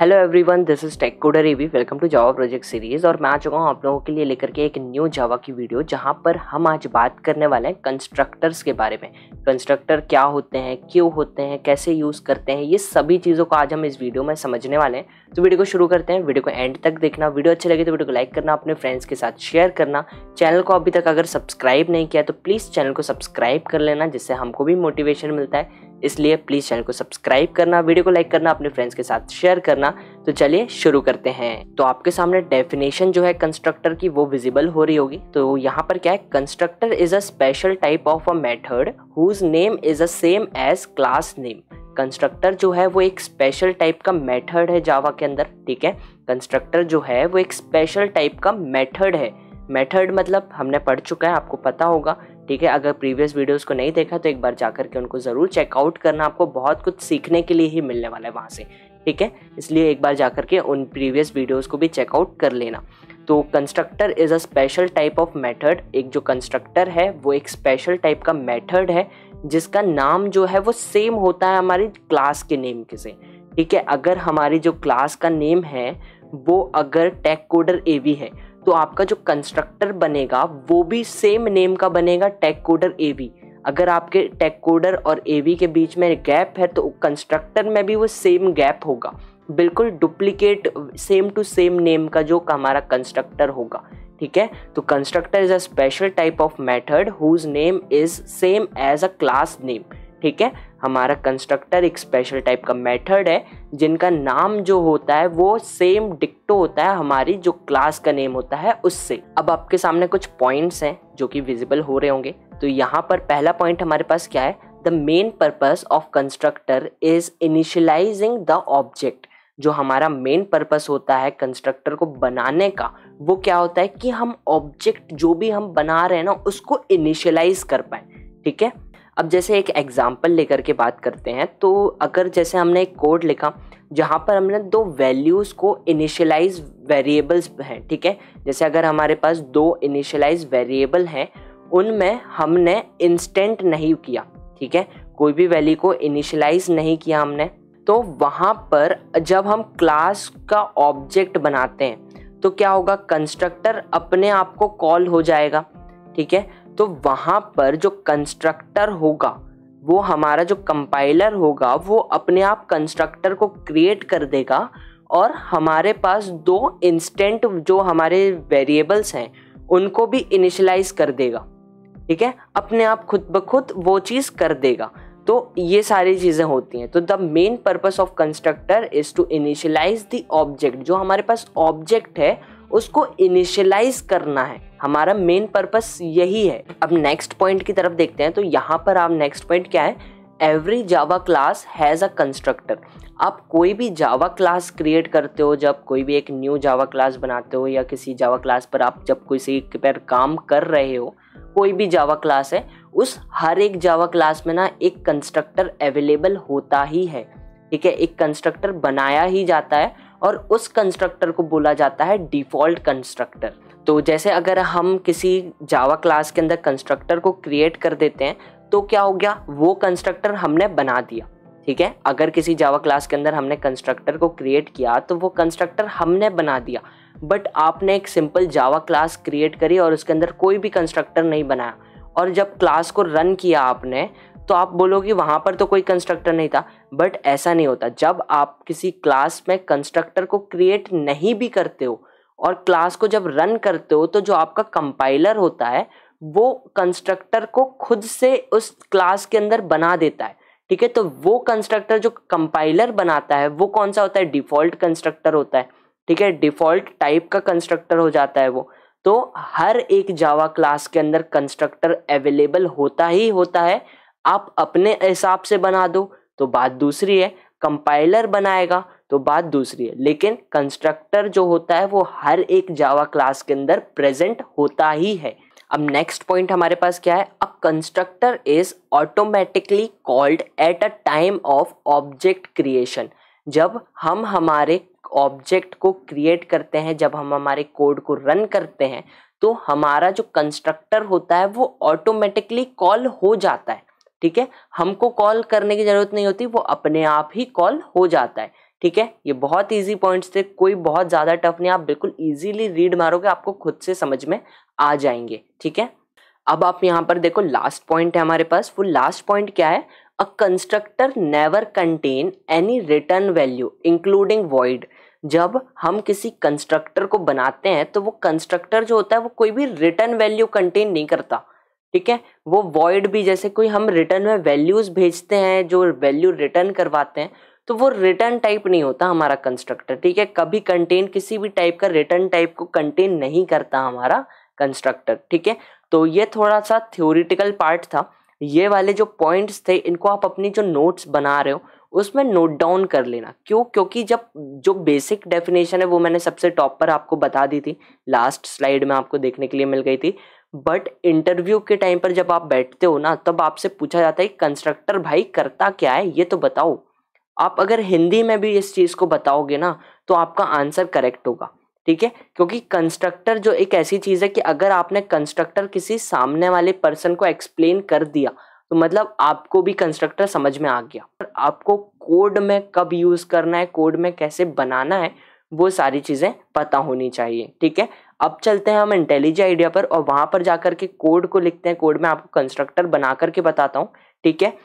hello everyone this is tech coder AV welcome to Java project series और मैं आ चुका हूँ आप लोगों के लिए लेकर के एक न्यू जावा की वीडियो जहाँ पर हम आज बात करने वाले हैं कंस्ट्रक्टर्स के बारे में कंस्ट्रक्टर क्या होते हैं क्यों होते हैं कैसे यूज़ करते हैं ये सभी चीज़ों को आज हम इस वीडियो में समझने वाले हैं तो वीडियो को शुरू करते हैं वीडियो को एंड तक देखना वीडियो अच्छी लगे तो वीडियो को लाइक करना अपने फ्रेंड्स के साथ शेयर करना चैनल को अभी तक अगर सब्सक्राइब नहीं किया तो प्लीज़ चैनल को सब्सक्राइब कर लेना जिससे हमको भी मोटिवेशन मिलता है इसलिए प्लीज़ चैनल को सब्सक्राइब करना वीडियो को लाइक करना अपने फ्रेंड्स के साथ शेयर करना तो चलिए शुरू करते हैं तो आपके सामने डेफिनेशन जो है कंस्ट्रक्टर की वो विजिबल हो रही होगी तो यहाँ पर क्या है constructor is a special type of a method whose name is a same as class name constructor जो है वो एक स्पेशल टाइप का मेथड है जावा के अंदर ठीक है कंस्ट्रक्टर जो है वो एक स्पेशल टाइप का मेथड है मेथड मतलब हमने पढ़ चुका है आपको पता होगा ठीक है अगर प्रीवियस वीडियोस को नहीं देखा तो एक बार जाकर के उनको ज़रूर चेकआउट करना आपको बहुत कुछ सीखने के लिए ही मिलने वाला है वहाँ से ठीक है इसलिए एक बार जाकर के उन प्रीवियस वीडियोस को भी चेकआउट कर लेना तो constructor is a special type of method एक जो कंस्ट्रक्टर है वो एक स्पेशल टाइप का मैथड है जिसका नाम जो है वो सेम होता है हमारी क्लास के नेम के से ठीक है अगर हमारी जो क्लास का नेम है वो अगर टेक कोडर ए है तो आपका जो कंस्ट्रक्टर बनेगा वो भी सेम नेम का बनेगा टेक कोडर ए वी अगर आपके टेक कोडर और ए वी के बीच में गैप है तो कंस्ट्रक्टर में भी वो सेम गैप होगा बिल्कुल duplicate same to same name का जो हमारा कंस्ट्रक्टर होगा ठीक है तो constructor is a special type of method whose name is same as a class name ठीक है हमारा कंस्ट्रक्टर एक स्पेशल टाइप का मेथड है जिनका नाम जो होता है वो सेम डिक्टो होता है हमारी जो क्लास का नेम होता है उससे अब आपके सामने कुछ पॉइंट्स हैं जो कि विजिबल हो रहे होंगे तो यहाँ पर पहला पॉइंट हमारे पास क्या है the main purpose of constructor is initializing the object जो हमारा मेन पर्पस होता है कंस्ट्रक्टर को बनाने का वो क्या होता है कि हम ऑब्जेक्ट जो भी हम बना रहे हैं ना उसको इनिशलाइज कर पाए ठीक है अब जैसे एक एग्ज़ाम्पल लेकर के बात करते हैं तो अगर जैसे हमने एक कोड लिखा जहाँ पर हमने दो वैल्यूज़ को इनिशलाइज वेरिएबल्स हैं ठीक है जैसे अगर हमारे पास दो इनिशलाइज वेरिएबल हैं उनमें हमने इंस्टेंट नहीं किया ठीक है कोई भी वैल्यू को इनिशलाइज नहीं किया हमने तो वहाँ पर जब हम क्लास का ऑब्जेक्ट बनाते हैं तो क्या होगा कंस्ट्रक्टर अपने आप को कॉल हो जाएगा ठीक है तो वहाँ पर जो कंस्ट्रक्टर होगा वो हमारा जो कंपाइलर होगा वो अपने आप कंस्ट्रक्टर को क्रिएट कर देगा और हमारे पास दो इंस्टेंट जो हमारे वेरिएबल्स हैं उनको भी इनिशलाइज कर देगा ठीक है अपने आप खुद ब खुद वो चीज़ कर देगा तो ये सारी चीज़ें होती हैं तो the main purpose of constructor is to initialize the object जो हमारे पास ऑब्जेक्ट है उसको इनिशियलाइज करना है हमारा मेन पर्पस यही है अब नेक्स्ट पॉइंट की तरफ देखते हैं तो यहाँ पर आप नेक्स्ट पॉइंट क्या है every Java class has a constructor आप कोई भी जावा क्लास क्रिएट करते हो जब कोई भी एक न्यू जावा क्लास बनाते हो या किसी जावा क्लास पर आप जब किसी पर काम कर रहे हो कोई भी जावा क्लास है उस हर एक जावा क्लास में ना एक कंस्ट्रक्टर अवेलेबल होता ही है ठीक है एक कंस्ट्रक्टर बनाया ही जाता है और उस कंस्ट्रक्टर को बोला जाता है डिफ़ॉल्ट कंस्ट्रक्टर तो जैसे अगर हम किसी जावा क्लास के अंदर कंस्ट्रक्टर को क्रिएट कर देते हैं तो क्या हो गया वो कंस्ट्रक्टर हमने बना दिया ठीक है अगर किसी जावा क्लास के अंदर हमने कंस्ट्रक्टर को क्रिएट किया तो वो कंस्ट्रक्टर हमने बना दिया बट आपने एक सिंपल जावा क्लास क्रिएट करी और उसके अंदर कोई भी कंस्ट्रक्टर नहीं बनाया और जब क्लास को रन किया आपने तो आप बोलोगे वहाँ पर तो कोई कंस्ट्रक्टर नहीं था बट ऐसा नहीं होता जब आप किसी क्लास में कंस्ट्रक्टर को क्रिएट नहीं भी करते हो और क्लास को जब रन करते हो तो जो आपका कंपाइलर होता है वो कंस्ट्रक्टर को खुद से उस क्लास के अंदर बना देता है ठीक है तो वो कंस्ट्रक्टर जो कंपाइलर बनाता है वो कौन सा होता है डिफ़ॉल्ट कंस्ट्रक्टर होता है ठीक है डिफ़ॉल्ट टाइप का कंस्ट्रक्टर हो जाता है वो तो हर एक जावा क्लास के अंदर कंस्ट्रक्टर अवेलेबल होता ही होता है आप अपने हिसाब से बना दो तो बात दूसरी है कंपाइलर बनाएगा तो बात दूसरी है लेकिन कंस्ट्रक्टर जो होता है वो हर एक जावा क्लास के अंदर प्रेजेंट होता ही है अब नेक्स्ट पॉइंट हमारे पास क्या है a constructor is automatically called at a time of object creation जब हम हमारे ऑब्जेक्ट को क्रिएट करते हैं जब हम हमारे कोड को रन करते हैं तो हमारा जो कंस्ट्रक्टर होता है वो ऑटोमेटिकली कॉल हो जाता है ठीक है हमको कॉल करने की ज़रूरत नहीं होती वो अपने आप ही कॉल हो जाता है ठीक है ये बहुत इजी पॉइंट्स थे कोई बहुत ज़्यादा टफ नहीं आप बिल्कुल इजीली रीड मारोगे आपको खुद से समझ में आ जाएंगे ठीक है अब आप यहाँ पर देखो लास्ट पॉइंट है हमारे पास वो लास्ट पॉइंट क्या है a constructor never contain any return value including void जब हम किसी कंस्ट्रक्टर को बनाते हैं तो वो कंस्ट्रक्टर जो होता है वो कोई भी रिटर्न वैल्यू कंटेन नहीं करता ठीक है वो वॉइड भी जैसे कोई हम रिटर्न में वैल्यूज भेजते हैं जो वैल्यू रिटर्न करवाते हैं तो वो रिटर्न टाइप नहीं होता हमारा कंस्ट्रक्टर ठीक है कभी कंटेन किसी भी टाइप का रिटर्न टाइप को कंटेन नहीं करता हमारा कंस्ट्रक्टर ठीक है तो ये थोड़ा सा थ्योरिटिकल पार्ट था ये वाले जो पॉइंट्स थे इनको आप अपनी जो नोट्स बना रहे हो उसमें नोट डाउन कर लेना क्यों क्योंकि जब जो बेसिक डेफिनेशन है वो मैंने सबसे टॉप पर आपको बता दी थी लास्ट स्लाइड में आपको देखने के लिए मिल गई थी बट इंटरव्यू के टाइम पर जब आप बैठते हो ना तब आपसे पूछा जाता है कंस्ट्रक्टर भाई करता क्या है ये तो बताओ आप अगर हिंदी में भी इस चीज़ को बताओगे ना तो आपका आंसर करेक्ट होगा ठीक है क्योंकि कंस्ट्रक्टर जो एक ऐसी चीज़ है कि अगर आपने कंस्ट्रक्टर किसी सामने वाले पर्सन को एक्सप्लेन कर दिया तो मतलब आपको भी कंस्ट्रक्टर समझ में आ गया पर आपको कोड में कब यूज़ करना है कोड में कैसे बनाना है वो सारी चीज़ें पता होनी चाहिए ठीक है अब चलते हैं हम इंटेलिजी आइडिया पर और वहाँ पर जाकर के कोड को लिखते हैं कोड में आपको कंस्ट्रक्टर बना करके बताता हूँ ठीक है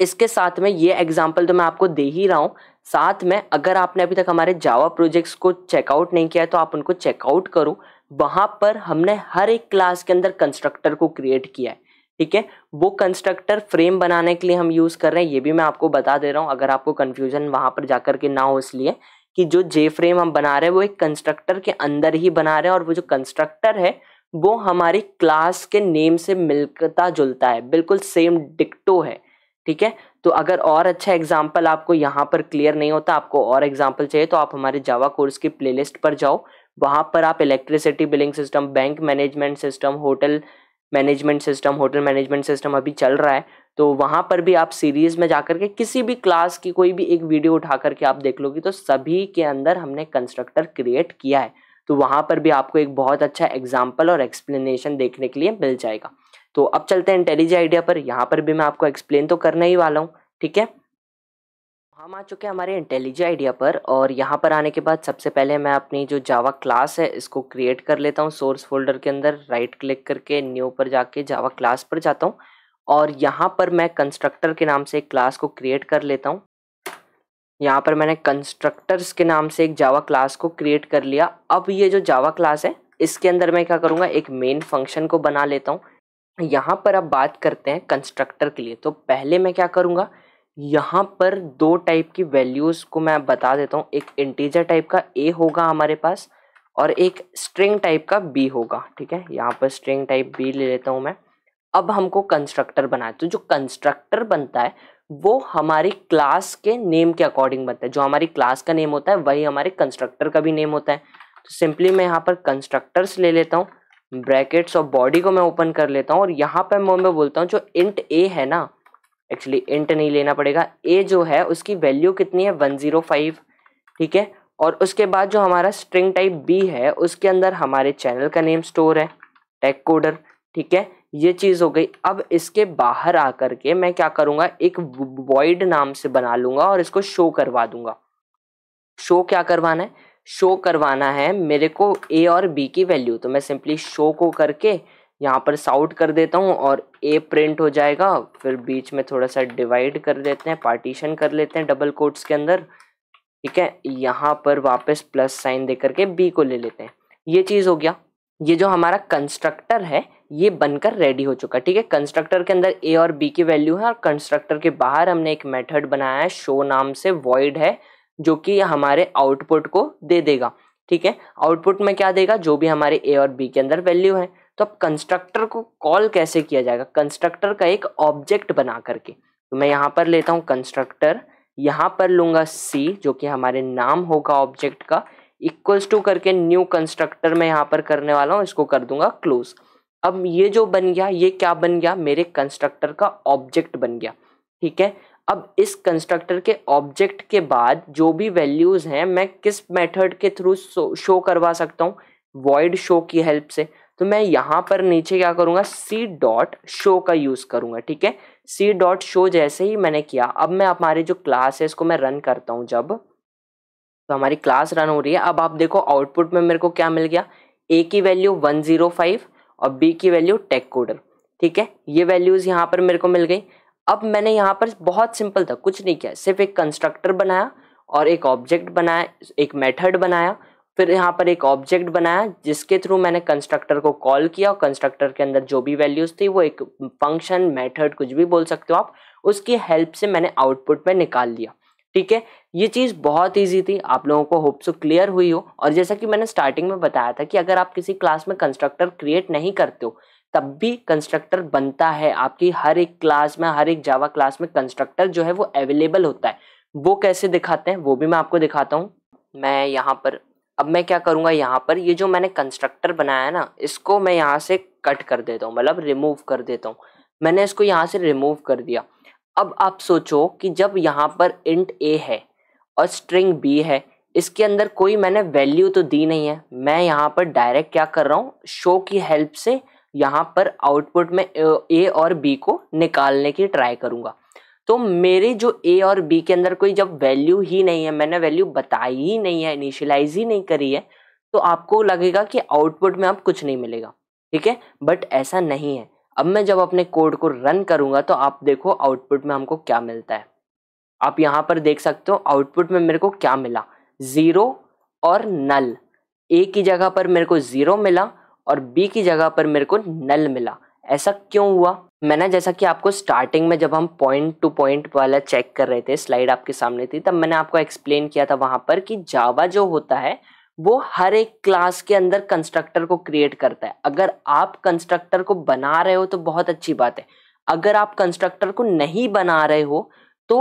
इसके साथ में ये एग्जाम्पल तो मैं आपको दे ही रहा हूँ साथ में अगर आपने अभी तक हमारे जावा प्रोजेक्ट्स को चेकआउट नहीं किया है तो आप उनको चेकआउट करो वहाँ पर हमने हर एक क्लास के अंदर कंस्ट्रक्टर को क्रिएट किया है ठीक है वो कंस्ट्रक्टर फ्रेम बनाने के लिए हम यूज़ कर रहे हैं ये भी मैं आपको बता दे रहा हूँ अगर आपको कन्फ्यूजन वहाँ पर जाकर के ना हो इसलिए कि जो जे फ्रेम हम बना रहे हैं वो एक कंस्ट्रक्टर के अंदर ही बना रहे हैं और वो जो कंस्ट्रक्टर है वो हमारी क्लास के नेम से मिलता जुलता है बिल्कुल सेम डिक्टो है ठीक है तो अगर और अच्छा एग्जाम्पल आपको यहाँ पर क्लियर नहीं होता आपको और एग्जाम्पल चाहिए तो आप हमारे जावा कोर्स की प्लेलिस्ट पर जाओ वहाँ पर आप electricity billing system bank management system hotel management system hotel management system अभी चल रहा है तो वहाँ पर भी आप सीरीज़ में जा करके किसी भी क्लास की कोई भी एक वीडियो उठा करके आप देख लोगे तो सभी के अंदर हमने कंस्ट्रक्टर क्रिएट किया है तो वहाँ पर भी आपको एक बहुत अच्छा एग्जाम्पल और एक्सप्लेनेशन देखने के लिए मिल जाएगा तो अब चलते हैं इंटेलिजी आइडिया पर यहाँ पर भी मैं आपको एक्सप्लेन तो करने ही वाला हूँ ठीक है हम आ चुके हैं हमारे इंटेलिजी आइडिया पर और यहाँ पर आने के बाद सबसे पहले मैं अपनी जो जावा क्लास है इसको क्रिएट कर लेता हूँ सोर्स फोल्डर के अंदर राइट क्लिक करके न्यू पर जाके जावा क्लास पर जाता हूँ और यहाँ पर मैं कंस्ट्रक्टर के नाम से एक क्लास को क्रिएट कर लेता हूँ यहाँ पर मैंने कंस्ट्रक्टर्स के नाम से एक जावा क्लास को क्रिएट कर लिया अब ये जो जावा क्लास है इसके अंदर मैं क्या करूँगा एक मेन फंक्शन को बना लेता हूँ यहाँ पर अब बात करते हैं कंस्ट्रक्टर के लिए तो पहले मैं क्या करूँगा यहाँ पर दो टाइप की वैल्यूज़ को मैं बता देता हूँ एक इंटीजर टाइप का ए होगा हमारे पास और एक स्ट्रिंग टाइप का बी होगा ठीक है यहाँ पर स्ट्रिंग टाइप बी ले लेता हूँ मैं अब हमको कंस्ट्रक्टर बनाए तो जो कंस्ट्रक्टर बनता है वो हमारी क्लास के नेम के अकॉर्डिंग बनता है जो हमारी क्लास का नेम होता है वही हमारे कंस्ट्रक्टर का भी नेम होता है तो सिंपली मैं यहाँ पर कंस्ट्रक्टर्स ले लेता हूँ ब्रैकेट्स और बॉडी को मैं ओपन कर लेता हूँ और यहाँ पर मैं बोलता हूँ जो इंट ए है ना एक्चुअली इंट नहीं लेना पड़ेगा ए जो है उसकी वैल्यू कितनी है वन जीरो फाइव ठीक है और उसके बाद जो हमारा स्ट्रिंग टाइप बी है उसके अंदर हमारे चैनल का नेम स्टोर है टैग कोडर ठीक है ये चीज़ हो गई अब इसके बाहर आकर के मैं क्या करूँगा एक वॉइड नाम से बना लूँगा और इसको शो करवा दूँगा शो क्या करवाना है शो करवाना है मेरे को ए और बी की वैल्यू तो मैं सिंपली शो को करके यहाँ पर साउट कर देता हूँ और ए प्रिंट हो जाएगा फिर बीच में थोड़ा सा डिवाइड कर देते हैं पार्टीशन कर लेते हैं डबल कोट्स के अंदर ठीक है यहाँ पर वापस प्लस साइन दे करके बी को ले लेते हैं ये चीज़ हो गया ये जो हमारा कंस्ट्रक्टर है ये बनकर रेडी हो चुका ठीक है कंस्ट्रक्टर के अंदर ए और बी की वैल्यू है और कंस्ट्रक्टर के बाहर हमने एक मेथड बनाया है शो नाम से वॉइड है जो कि हमारे आउटपुट को दे देगा ठीक है आउटपुट में क्या देगा जो भी हमारे ए और बी के अंदर वैल्यू है तो अब कंस्ट्रक्टर को कॉल कैसे किया जाएगा कंस्ट्रक्टर का एक ऑब्जेक्ट बना करके तो मैं यहाँ पर लेता हूँ कंस्ट्रक्टर यहाँ पर लूँगा सी जो कि हमारे नाम होगा ऑब्जेक्ट का इक्वल्स टू करके न्यू कंस्ट्रक्टर मैं यहाँ पर करने वाला हूँ इसको कर दूंगा क्लोज अब ये जो बन गया ये क्या बन गया मेरे कंस्ट्रक्टर का ऑब्जेक्ट बन गया ठीक है अब इस कंस्ट्रक्टर के ऑब्जेक्ट के बाद जो भी वैल्यूज़ हैं मैं किस मेथड के थ्रू शो करवा सकता हूँ वॉइड शो की हेल्प से तो मैं यहाँ पर नीचे क्या करूँगा सी डॉट शो का यूज़ करूँगा ठीक है सी डॉट शो जैसे ही मैंने किया अब मैं हमारी जो क्लास है इसको मैं रन करता हूँ जब तो हमारी क्लास रन हो रही है अब आप देखो आउटपुट में मेरे को क्या मिल गया ए की वैल्यू वन जीरो फाइव और बी की वैल्यू टेक कोडर ठीक है ये वैल्यूज़ यहाँ पर मेरे को मिल गई अब मैंने यहाँ पर बहुत सिंपल था कुछ नहीं किया सिर्फ एक कंस्ट्रक्टर बनाया और एक ऑब्जेक्ट बनाया एक मेथड बनाया फिर यहाँ पर एक ऑब्जेक्ट बनाया जिसके थ्रू मैंने कंस्ट्रक्टर को कॉल किया और कंस्ट्रक्टर के अंदर जो भी वैल्यूज थी वो एक फंक्शन मेथड कुछ भी बोल सकते हो आप उसकी हेल्प से मैंने आउटपुट में निकाल लिया ठीक है ये चीज़ बहुत इजी थी आप लोगों को होप सो क्लियर हुई हो और जैसा कि मैंने स्टार्टिंग में बताया था कि अगर आप किसी क्लास में कंस्ट्रक्टर क्रिएट नहीं करते हो तब भी कंस्ट्रक्टर बनता है आपकी हर एक क्लास में हर एक जावा क्लास में कंस्ट्रक्टर जो है वो अवेलेबल होता है वो कैसे दिखाते हैं वो भी मैं आपको दिखाता हूँ मैं यहाँ पर अब मैं क्या करूँगा यहाँ पर ये जो मैंने कंस्ट्रक्टर बनाया है ना इसको मैं यहाँ से कट कर देता हूँ मतलब रिमूव कर देता हूँ मैंने इसको यहाँ से रिमूव कर दिया अब आप सोचो कि जब यहाँ पर इंट ए है और स्ट्रिंग बी है इसके अंदर कोई मैंने वैल्यू तो दी नहीं है मैं यहाँ पर डायरेक्ट क्या कर रहा हूँ शो की हेल्प से यहाँ पर आउटपुट में ए और बी को निकालने की ट्राई करूँगा तो मेरे जो ए और बी के अंदर कोई जब वैल्यू ही नहीं है मैंने वैल्यू बताई ही नहीं है इनिशियलाइज ही नहीं करी है तो आपको लगेगा कि आउटपुट में आप कुछ नहीं मिलेगा ठीक है बट ऐसा नहीं है अब मैं जब अपने कोड को रन करूँगा तो आप देखो आउटपुट में हमको क्या मिलता है आप यहाँ पर देख सकते हो आउटपुट में मेरे को क्या मिला ज़ीरो और नल ए की जगह पर मेरे को ज़ीरो मिला और बी की जगह पर मेरे को नल मिला ऐसा क्यों हुआ मैंने जैसा कि आपको स्टार्टिंग में जब हम पॉइंट टू पॉइंट वाला चेक कर रहे थे स्लाइड आपके सामने थी तब मैंने आपको एक्सप्लेन किया था वहां पर कि जावा जो होता है वो हर एक क्लास के अंदर कंस्ट्रक्टर को क्रिएट करता है अगर आप कंस्ट्रक्टर को बना रहे हो तो बहुत अच्छी बात है अगर आप कंस्ट्रक्टर को नहीं बना रहे हो तो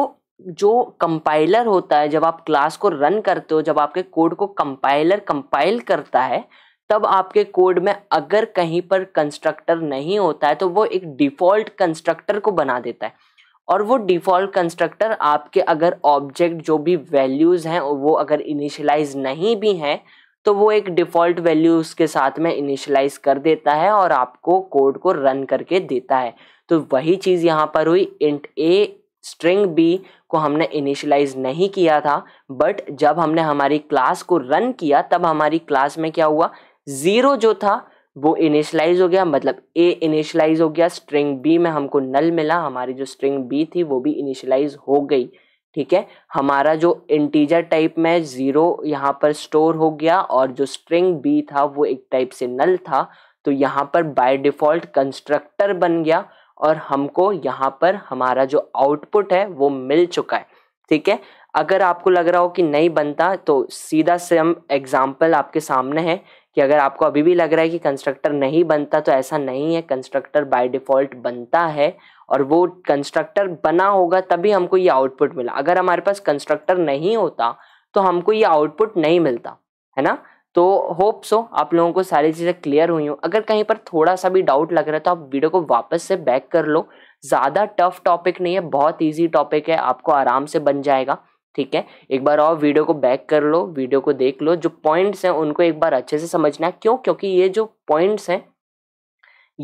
जो कंपाइलर होता है जब आप क्लास को रन करते हो जब आपके कोड को कंपाइलर कंपाइल करता है तब आपके कोड में अगर कहीं पर कंस्ट्रक्टर नहीं होता है तो वो एक डिफ़ॉल्ट कंस्ट्रक्टर को बना देता है और वो डिफ़ॉल्ट कंस्ट्रक्टर आपके अगर ऑब्जेक्ट जो भी वैल्यूज़ हैं वो अगर इनिशलाइज नहीं भी हैं तो वो एक डिफ़ॉल्ट वैल्यूज़ के साथ में इनिशलाइज कर देता है और आपको कोड को रन करके देता है तो वही चीज़ यहाँ पर हुई इंट ए स्ट्रिंग बी को हमने इनिशलाइज नहीं किया था बट जब हमने हमारी क्लास को रन किया तब हमारी क्लास में क्या हुआ जीरो जो था वो इनिशलाइज हो गया मतलब ए इनिशलाइज हो गया स्ट्रिंग बी में हमको नल मिला हमारी जो स्ट्रिंग बी थी वो भी इनिशलाइज हो गई ठीक है हमारा जो इंटीजर टाइप में ज़ीरो यहाँ पर स्टोर हो गया और जो स्ट्रिंग बी था वो एक टाइप से नल था तो यहाँ पर बाय डिफ़ॉल्ट कंस्ट्रक्टर बन गया और हमको यहाँ पर हमारा जो आउटपुट है वो मिल चुका है ठीक है अगर आपको लग रहा हो कि नहीं बनता तो सीधा से हम एग्ज़ाम्पल आपके सामने है कि अगर आपको अभी भी लग रहा है कि कंस्ट्रक्टर नहीं बनता तो ऐसा नहीं है कंस्ट्रक्टर बाय डिफ़ॉल्ट बनता है और वो कंस्ट्रक्टर बना होगा तभी हमको ये आउटपुट मिला अगर हमारे पास कंस्ट्रक्टर नहीं होता तो हमको ये आउटपुट नहीं मिलता है ना तो होप सो आप लोगों को सारी चीज़ें क्लियर हुई हूँ अगर कहीं पर थोड़ा सा भी डाउट लग रहा है तो आप वीडियो को वापस से बैक कर लो ज़्यादा टफ टॉपिक नहीं है बहुत ईजी टॉपिक है आपको आराम से बन जाएगा ठीक है एक बार और वीडियो को बैक कर लो वीडियो को देख लो जो पॉइंट्स हैं उनको एक बार अच्छे से समझना है क्यों क्योंकि ये जो पॉइंट्स हैं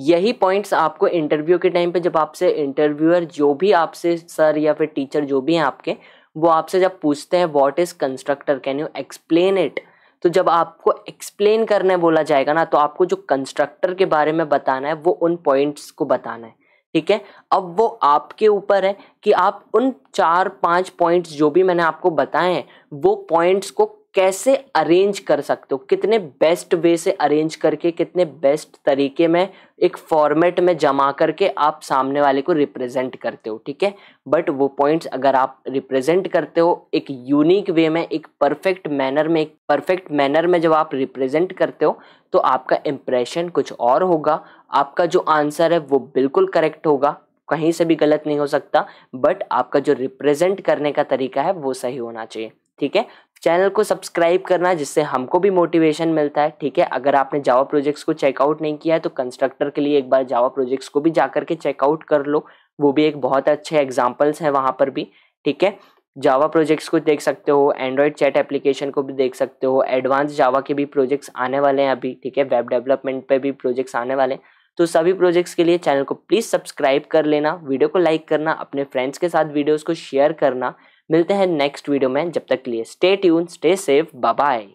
यही पॉइंट्स आपको इंटरव्यू के टाइम पे जब आपसे इंटरव्यूअर जो भी आपसे सर या फिर टीचर जो भी हैं आपके वो आपसे जब पूछते हैं what is constructor can you explain it तो जब आपको एक्सप्लेन करने बोला जाएगा ना तो आपको जो कंस्ट्रक्टर के बारे में बताना है वो उन पॉइंट्स को बताना है ठीक है अब वो आपके ऊपर है कि आप उन चार पांच पॉइंट्स जो भी मैंने आपको बताए हैं वो पॉइंट्स को कैसे अरेंज कर सकते हो कितने बेस्ट वे से अरेंज करके कितने बेस्ट तरीके में एक फॉर्मेट में जमा करके आप सामने वाले को रिप्रेजेंट करते हो ठीक है बट वो पॉइंट्स अगर आप रिप्रेजेंट करते हो एक यूनिक वे में एक परफेक्ट मैनर में एक परफेक्ट मैनर में जब आप रिप्रेजेंट करते हो तो आपका इम्प्रेशन कुछ और होगा आपका जो आंसर है वो बिल्कुल करेक्ट होगा कहीं से भी गलत नहीं हो सकता बट आपका जो रिप्रेजेंट करने का तरीका है वो सही होना चाहिए ठीक है चैनल को सब्सक्राइब करना जिससे हमको भी मोटिवेशन मिलता है ठीक है अगर आपने जावा प्रोजेक्ट्स को चेकआउट नहीं किया है तो कंस्ट्रक्टर के लिए एक बार जावा प्रोजेक्ट्स को भी जा करके चेकआउट कर लो वो भी एक बहुत अच्छे एग्जाम्पल्स हैं वहाँ पर भी ठीक है जावा प्रोजेक्ट्स को देख सकते हो एंड्रॉयड चैट एप्लीकेशन को भी देख सकते हो एडवांस जावा के भी प्रोजेक्ट्स आने वाले हैं अभी ठीक है वेब डेवलपमेंट पर भी प्रोजेक्ट्स आने वाले हैं तो सभी प्रोजेक्ट्स के लिए चैनल को प्लीज़ सब्सक्राइब कर लेना वीडियो को लाइक करना अपने फ्रेंड्स के साथ वीडियोज़ को शेयर करना मिलते हैं नेक्स्ट वीडियो में जब तक के लिए stay tune stay safe bye